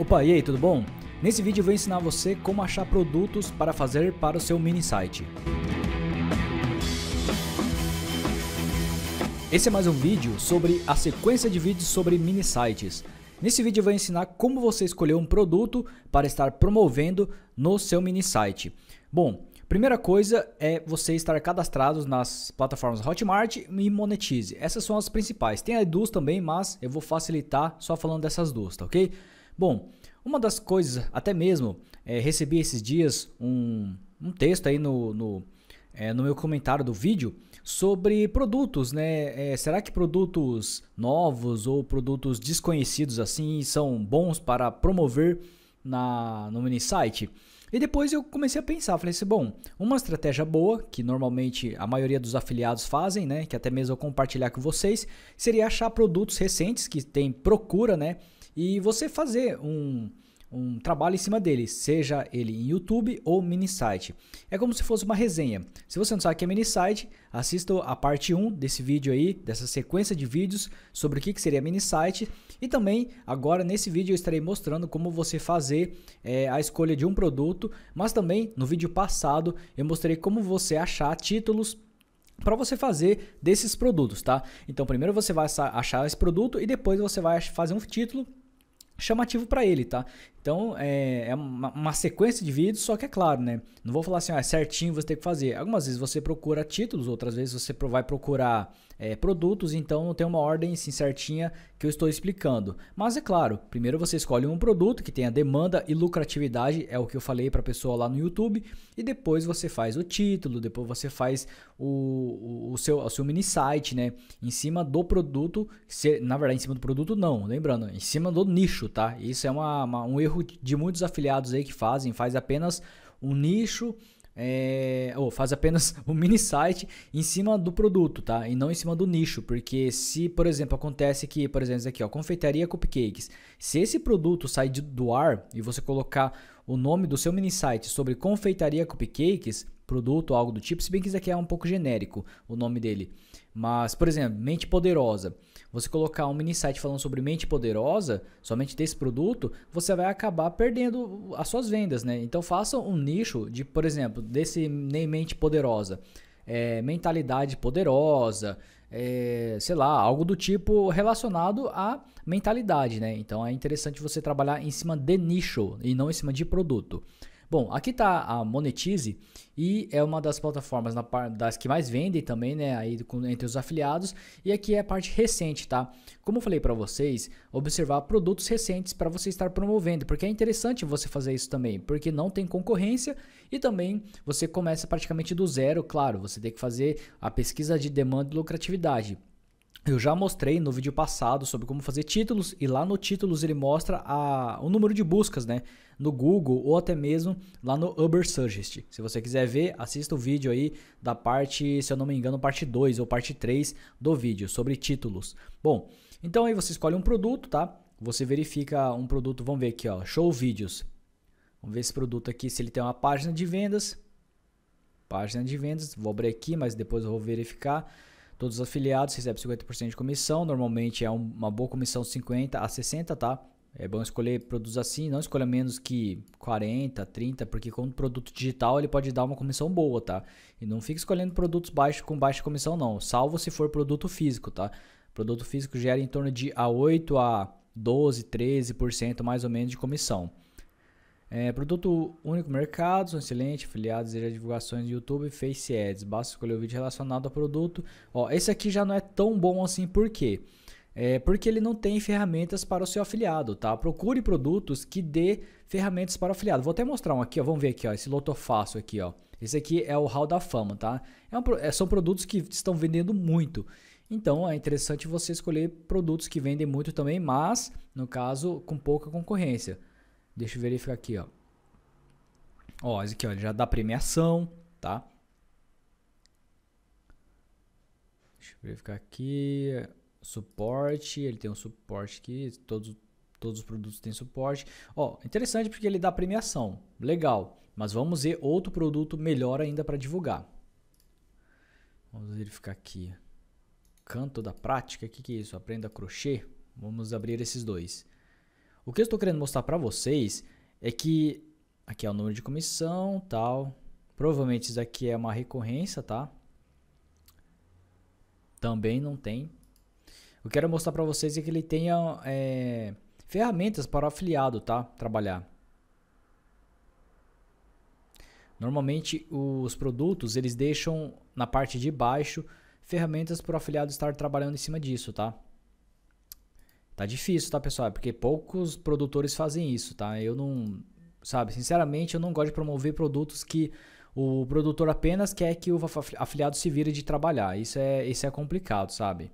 Opa, e aí, tudo bom? Nesse vídeo eu vou ensinar você como achar produtos para fazer para o seu mini site. Esse é mais um vídeo sobre a sequência de vídeos sobre mini sites. Nesse vídeo eu vou ensinar como você escolher um produto para estar promovendo no seu mini site. Bom, Primeira coisa é você estar cadastrados nas plataformas Hotmart e Monetize. Essas são as principais. Tem as duas também, mas eu vou facilitar só falando dessas duas, tá ok? Bom, uma das coisas, até mesmo, é, recebi esses dias um, um texto aí no, no, é, no meu comentário do vídeo sobre produtos, né? É, será que produtos novos ou produtos desconhecidos assim são bons para promover na, no mini site? E depois eu comecei a pensar, falei assim, bom, uma estratégia boa, que normalmente a maioria dos afiliados fazem, né, que até mesmo eu compartilhar com vocês, seria achar produtos recentes que tem procura, né, e você fazer um, um trabalho em cima dele, seja ele em YouTube ou mini site. É como se fosse uma resenha. Se você não sabe o que é mini site, assista a parte 1 desse vídeo aí, dessa sequência de vídeos sobre o que seria mini site. E também, agora nesse vídeo, eu estarei mostrando como você fazer é, a escolha de um produto, mas também no vídeo passado eu mostrei como você achar títulos para você fazer desses produtos, tá? Então, primeiro você vai achar esse produto e depois você vai fazer um título chamativo para ele, tá? Então é, é uma, uma, sequência de vídeos, só que é claro, né? Não vou falar assim, ah, é certinho você tem que fazer. Algumas vezes você procura títulos, outras vezes você vai procurar é, produtos, então não tem uma ordem assim, certinha que eu estou explicando. Mas é claro, primeiro você escolhe um produto que tenha demanda e lucratividade, é o que eu falei para a pessoa lá no YouTube, e depois você faz o título, depois você faz o, o, seu, o seu mini site, né? Em cima do produto, se, na verdade, em cima do produto não, lembrando, em cima do nicho, tá? Isso é uma, uma, um erro de muitos afiliados aí que fazem, faz apenas um nicho é, ou faz apenas um mini site em cima do produto, tá? E não em cima do nicho, porque se, por exemplo, acontece que, por exemplo, aqui, ó, confeitaria cupcakes, se esse produto sair do ar e você colocar o nome do seu mini site sobre confeitaria cupcakes, produto, algo do tipo, se bem que isso aqui é um pouco genérico, o nome dele. Mas, por exemplo, mente poderosa você colocar um mini site falando sobre mente poderosa, somente desse produto, você vai acabar perdendo as suas vendas, né? Então faça um nicho de, por exemplo, desse nem mente poderosa, é, mentalidade poderosa, é, sei lá, algo do tipo relacionado à mentalidade, né? Então é interessante você trabalhar em cima de nicho e não em cima de produto. Bom, aqui está a Monetize e é uma das plataformas na, das que mais vendem também, né? Aí entre os afiliados. E aqui é a parte recente, tá? Como eu falei para vocês, observar produtos recentes para você estar promovendo, porque é interessante você fazer isso também, porque não tem concorrência e também você começa praticamente do zero. Claro, você tem que fazer a pesquisa de demanda e lucratividade. Eu já mostrei no vídeo passado sobre como fazer títulos e lá no títulos ele mostra a, o número de buscas, né? No Google ou até mesmo lá no Uber Suggest. Se você quiser ver, assista o vídeo aí da parte, se eu não me engano, parte 2 ou parte 3 do vídeo sobre títulos. Bom, então aí você escolhe um produto, tá? Você verifica um produto, vamos ver aqui, ó, show vídeos. Vamos ver esse produto aqui, se ele tem uma página de vendas. Página de vendas, vou abrir aqui, mas depois eu vou verificar. Todos os afiliados recebem 50% de comissão, normalmente é uma boa comissão 50 a 60, tá? É bom escolher produtos assim, não escolha menos que 40, 30, porque com produto digital ele pode dar uma comissão boa, tá? E não fique escolhendo produtos baixo com baixa comissão não, salvo se for produto físico, tá? Produto físico gera em torno de a 8 a 12, 13% mais ou menos de comissão. É, produto único mercado, são excelente, afiliados, e divulgações no YouTube, Face Ads. Basta escolher o vídeo relacionado ao produto. Ó, esse aqui já não é tão bom assim, por quê? É porque ele não tem ferramentas para o seu afiliado, tá? Procure produtos que dê ferramentas para o afiliado. Vou até mostrar um aqui, ó. Vamos ver aqui, ó. Esse Lotofácil aqui, ó. Esse aqui é o Hall da Fama, tá? É um, é, são produtos que estão vendendo muito. Então é interessante você escolher produtos que vendem muito também, mas no caso com pouca concorrência. Deixa eu verificar aqui, ó. Ó, esse aqui, ó, ele já dá premiação, tá? Deixa eu verificar aqui. Suporte, ele tem um suporte aqui, todos, todos os produtos têm suporte. Ó, interessante porque ele dá premiação, legal. Mas vamos ver outro produto melhor ainda para divulgar. Vamos verificar aqui. Canto da prática, o que, que é isso? Aprenda crochê. Vamos abrir esses dois. O que eu estou querendo mostrar para vocês é que aqui é o número de comissão, tal. Provavelmente isso aqui é uma recorrência, tá? Também não tem. Eu quero mostrar para vocês é que ele tenha é, ferramentas para o afiliado, tá? Trabalhar. Normalmente os produtos eles deixam na parte de baixo ferramentas para o afiliado estar trabalhando em cima disso, tá? Tá difícil, tá, pessoal? É porque poucos produtores fazem isso, tá? Eu não. Sabe, sinceramente, eu não gosto de promover produtos que o produtor apenas quer que o afiliado se vire de trabalhar. Isso é, isso é complicado, sabe?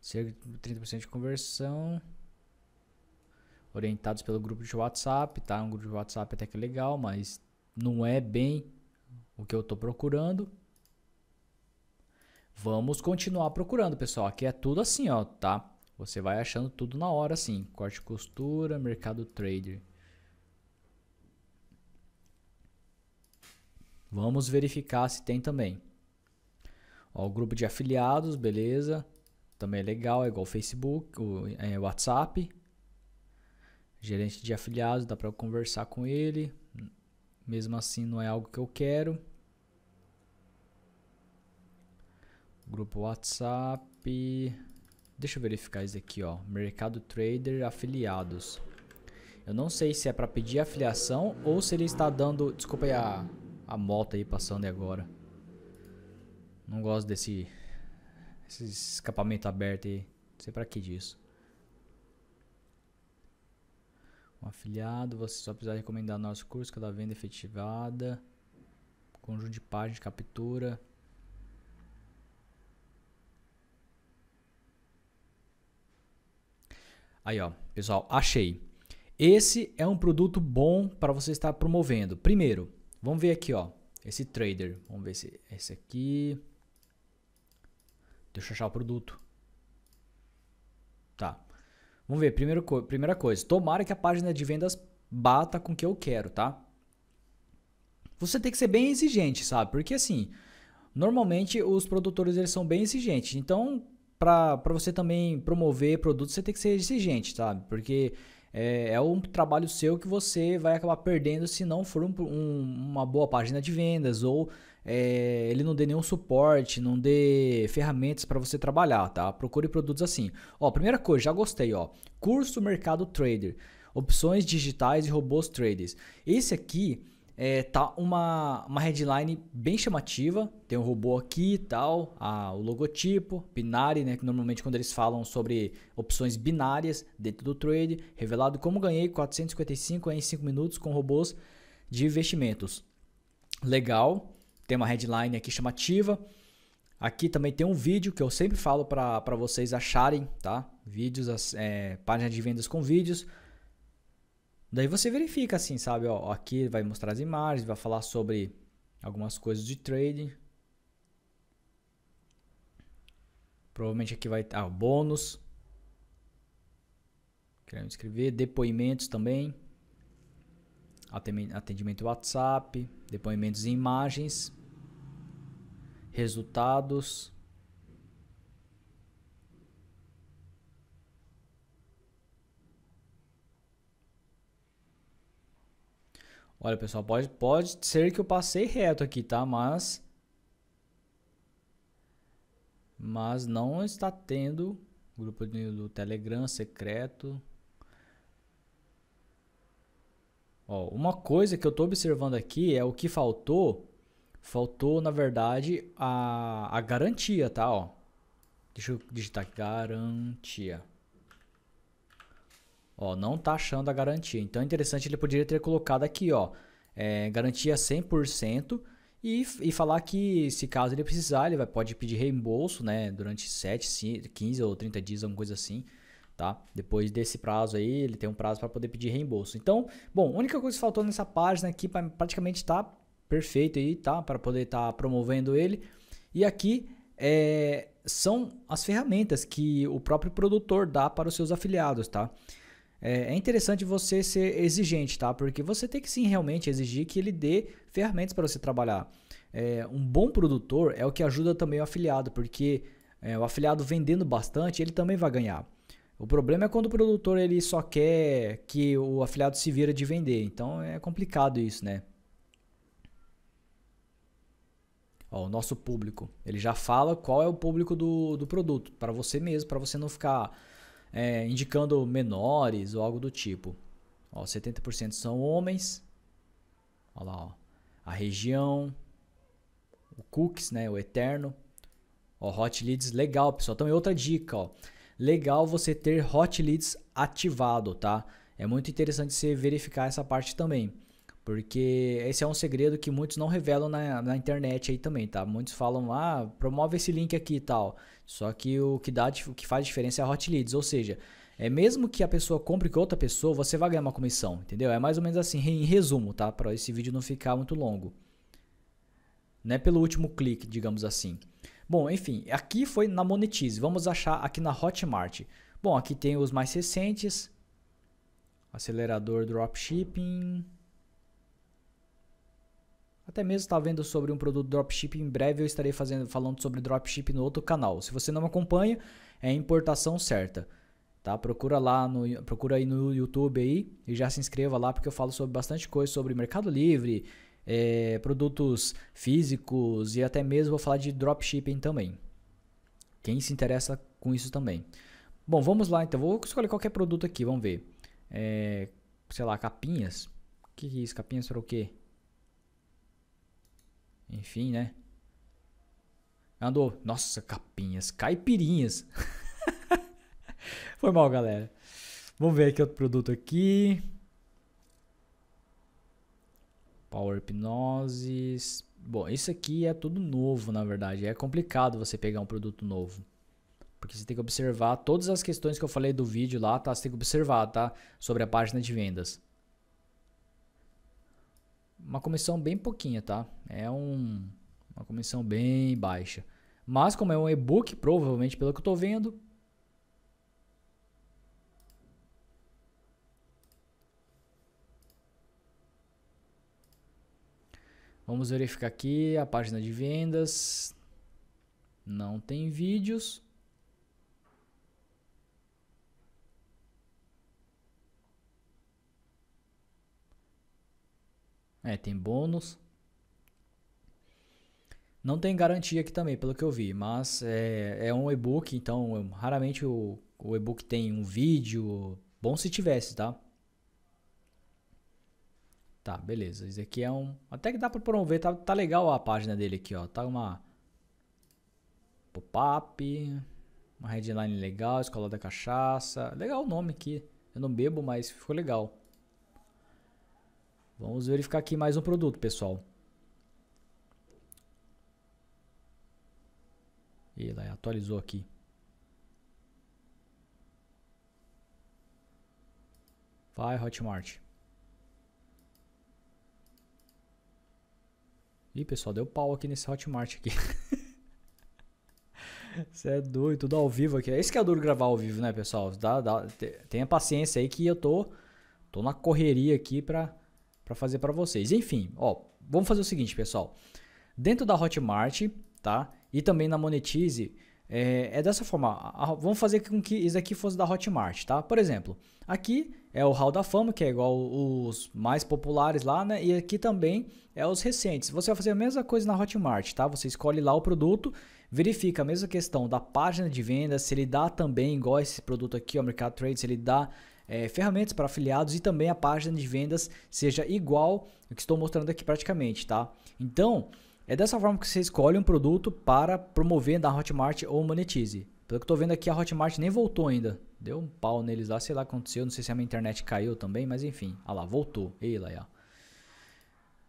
Cerca de 30% de conversão. Orientados pelo grupo de WhatsApp, tá? Um grupo de WhatsApp até que é legal, mas não é bem o que eu tô procurando. Vamos continuar procurando, pessoal. Aqui é tudo assim, ó, tá? Você vai achando tudo na hora, assim. Corte e costura, mercado trader. Vamos verificar se tem também. Ó, o grupo de afiliados, beleza. Também é legal, é igual Facebook, o, é, WhatsApp. Gerente de afiliados, dá para conversar com ele. Mesmo assim, não é algo que eu quero. Grupo WhatsApp. Deixa eu verificar isso aqui, ó. Mercado Trader afiliados. Eu não sei se é para pedir afiliação ou se ele está dando. Desculpa aí a, a moto aí passando agora. Não gosto desse esse escapamento aberto aí. Não sei para que disso. Um afiliado, você só precisa recomendar nosso curso, cada venda efetivada, conjunto de páginas, captura. Aí, ó, pessoal, achei. Esse é um produto bom para você estar promovendo. Primeiro, vamos ver aqui, ó, esse trader. Vamos ver se é esse aqui. Deixa eu achar o produto. Tá. Vamos ver, primeiro, primeira coisa. Tomara que a página de vendas bata com o que eu quero, tá? Você tem que ser bem exigente, sabe? Porque assim, normalmente os produtores eles são bem exigentes. Então, para você também promover produtos, você tem que ser exigente, sabe? Porque é, é, um trabalho seu que você vai acabar perdendo se não for um, um, uma boa página de vendas ou é, ele não dê nenhum suporte, não dê ferramentas para você trabalhar, tá? Procure produtos assim. Ó, primeira coisa, já gostei, ó. Curso Mercado Trader, opções digitais e robôs traders. Esse aqui é, tá uma, uma headline bem chamativa. Tem um robô aqui e tal, a, o logotipo, binário né? Que normalmente quando eles falam sobre opções binárias dentro do trade, revelado como ganhei 455 em 5 minutos com robôs de investimentos. Legal, tem uma headline aqui chamativa. Aqui também tem um vídeo que eu sempre falo para vocês acharem, tá? Vídeos, é, página de vendas com vídeos. Daí você verifica assim, sabe? Ó, aqui vai mostrar as imagens, vai falar sobre algumas coisas de trading. Provavelmente aqui vai estar ah, bônus. Queremos escrever. Depoimentos também. Atendimento WhatsApp. Depoimentos e imagens. Resultados. Olha, pessoal, pode, pode ser que eu passei reto aqui, tá? Mas... Mas não está tendo grupo do Telegram secreto. Ó, uma coisa que eu estou observando aqui é o que faltou. Faltou, na verdade, a, a garantia, tá? Ó, deixa eu digitar garantia. Ó, não tá achando a garantia. Então é interessante ele poderia ter colocado aqui, ó, é, garantia 100% e, e falar que se caso ele precisar, ele vai, pode pedir reembolso, né, durante 7, 15 ou 30 dias, alguma coisa assim. Tá? Depois desse prazo aí, ele tem um prazo para poder pedir reembolso. Então, bom, a única coisa que faltou nessa página aqui pra, praticamente tá perfeito aí, tá? Para poder estar tá promovendo ele. E aqui é, são as ferramentas que o próprio produtor dá para os seus afiliados, tá? É, é, interessante você ser exigente, tá? Porque você tem que sim realmente exigir que ele dê ferramentas para você trabalhar. É, um bom produtor é o que ajuda também o afiliado, porque é, o afiliado vendendo bastante, ele também vai ganhar. O problema é quando o produtor ele só quer que o afiliado se vira de vender. Então é complicado isso, né? Ó, o nosso público. Ele já fala qual é o público do, do produto, para você mesmo, para você não ficar é, indicando menores ou algo do tipo. Ó, 70% são homens. Olha lá, ó. a região, o cookies, né, o eterno. Ó, hot leads, legal, pessoal. Também outra dica, ó. Legal você ter hot leads ativado, tá? É muito interessante você verificar essa parte também. Porque esse é um segredo que muitos não revelam na, na internet aí também, tá? Muitos falam, ah, promove esse link aqui e tal. Só que o que, dá, o que faz diferença é a hot leads, ou seja, é mesmo que a pessoa compre com outra pessoa, você vai ganhar uma comissão, entendeu? É mais ou menos assim, em resumo, tá? Para esse vídeo não ficar muito longo. Não é pelo último clique, digamos assim. Bom, enfim, aqui foi na Monetize. Vamos achar aqui na Hotmart. Bom, aqui tem os mais recentes. Acelerador Dropshipping. Até mesmo está vendo sobre um produto dropship, em breve eu estarei fazendo, falando sobre dropship no outro canal. Se você não me acompanha, é importação certa. Tá? Procura lá no procura aí no YouTube aí e já se inscreva lá porque eu falo sobre bastante coisa sobre Mercado Livre, é, produtos físicos e até mesmo vou falar de dropshipping também. Quem se interessa com isso também. Bom, vamos lá então. Vou escolher qualquer produto aqui, vamos ver. É, sei lá, capinhas. O que, que é isso? Capinhas para o quê? Enfim, né? Andou. Nossa, capinhas. Caipirinhas. Foi mal, galera. Vamos ver aqui outro produto aqui. Power Hipnoses. Bom, isso aqui é tudo novo, na verdade. É complicado você pegar um produto novo. Porque você tem que observar todas as questões que eu falei do vídeo lá, tá? Você tem que observar, tá? Sobre a página de vendas uma comissão bem pouquinha, tá? É um, uma comissão bem baixa. Mas como é um e-book, provavelmente pelo que eu tô vendo, Vamos verificar aqui a página de vendas. Não tem vídeos. É, tem bônus. Não tem garantia aqui também, pelo que eu vi, mas é, é um e-book, então raramente o, o e-book tem um vídeo. Bom se tivesse, tá? Tá, beleza. Esse aqui é um. Até que dá pra promover, tá, tá legal a página dele aqui, ó. Tá uma pop-up, uma headline legal, Escola da Cachaça. Legal o nome aqui. Eu não bebo, mas ficou legal. Vamos verificar aqui mais um produto, pessoal. Ele atualizou aqui. Vai, Hotmart. Ih, pessoal, deu pau aqui nesse Hotmart aqui. Você é doido, tudo ao vivo aqui. É Esse que é duro gravar ao vivo, né, pessoal? Dá, dá, tenha paciência aí que eu tô, tô na correria aqui pra para fazer para vocês. Enfim, ó, vamos fazer o seguinte, pessoal. Dentro da Hotmart, tá? E também na Monetize, é, é dessa forma. A, a, vamos fazer com que isso aqui fosse da Hotmart, tá? Por exemplo, aqui é o Hall da Fama, que é igual os mais populares lá, né? E aqui também é os recentes. Você vai fazer a mesma coisa na Hotmart, tá? Você escolhe lá o produto, verifica a mesma questão da página de venda, se ele dá também, igual esse produto aqui, o Mercado Trade, se ele dá é, ferramentas para afiliados e também a página de vendas seja igual o que estou mostrando aqui praticamente, tá? Então, é dessa forma que você escolhe um produto para promover na Hotmart ou Monetize. Pelo que eu estou vendo aqui, a Hotmart nem voltou ainda. Deu um pau neles lá, sei lá o que aconteceu. Não sei se a minha internet caiu também, mas enfim. Ah lá, voltou. Ei lá,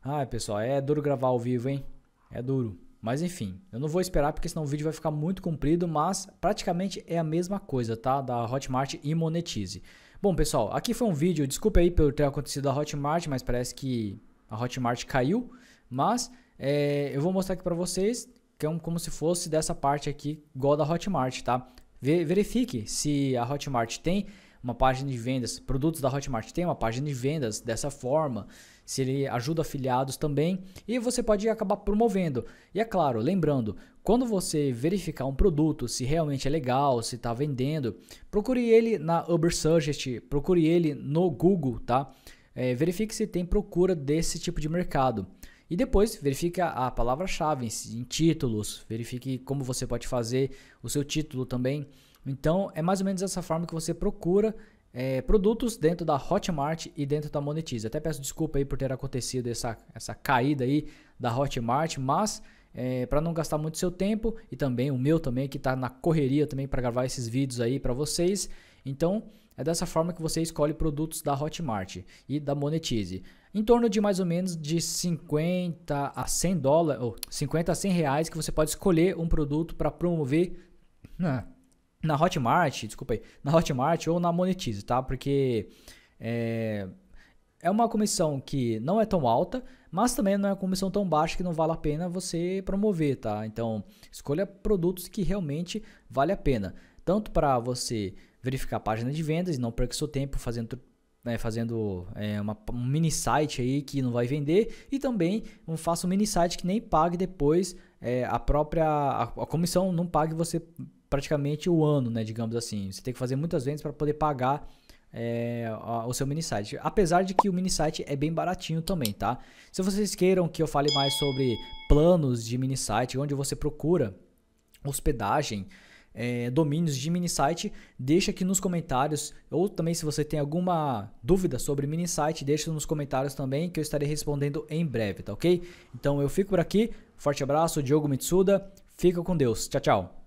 ó. Ai, pessoal, é duro gravar ao vivo, hein? É duro. Mas enfim, eu não vou esperar porque senão o vídeo vai ficar muito comprido, mas praticamente é a mesma coisa, tá? Da Hotmart e Monetize. Bom, pessoal, aqui foi um vídeo. Desculpa aí pelo ter acontecido a Hotmart, mas parece que a Hotmart caiu. Mas é, eu vou mostrar aqui para vocês que é um, como se fosse dessa parte aqui, igual da Hotmart, tá? Verifique se a Hotmart tem uma página de vendas, produtos da Hotmart tem uma página de vendas dessa forma, se ele ajuda afiliados também, e você pode acabar promovendo. E é claro, lembrando, quando você verificar um produto, se realmente é legal, se está vendendo, procure ele na Uber Ubersuggest, procure ele no Google, tá? É, verifique se tem procura desse tipo de mercado. E depois verifique a palavra-chave em títulos, verifique como você pode fazer o seu título também. Então, é mais ou menos dessa forma que você procura é, produtos dentro da Hotmart e dentro da Monetize. Até peço desculpa aí por ter acontecido essa, essa caída aí da Hotmart, mas é, para não gastar muito seu tempo e também o meu também que está na correria também para gravar esses vídeos aí para vocês. Então é dessa forma que você escolhe produtos da Hotmart e da Monetize. Em torno de mais ou menos de 50 a 100 dólares, ou 50 a 100 reais que você pode escolher um produto para promover. Né, na Hotmart, desculpa aí, na Hotmart ou na Monetize, tá? Porque é, é uma comissão que não é tão alta, mas também não é uma comissão tão baixa que não vale a pena você promover, tá? Então, escolha produtos que realmente vale a pena, tanto para você verificar a página de vendas e não perca seu tempo fazendo né, fazendo é, uma, um mini site aí que não vai vender e também um, faça um mini site que nem pague depois é, a própria a, a comissão não pague você praticamente o ano, né, digamos assim. Você tem que fazer muitas vendas para poder pagar é, o seu mini site. Apesar de que o mini site é bem baratinho também, tá? Se vocês queiram que eu fale mais sobre planos de mini site, onde você procura hospedagem, é, domínios de mini site, deixa aqui nos comentários. Ou também, se você tem alguma dúvida sobre mini site, deixa nos comentários também que eu estarei respondendo em breve, tá ok? Então eu fico por aqui. Forte abraço, Diogo Mitsuda. Fica com Deus. Tchau, tchau.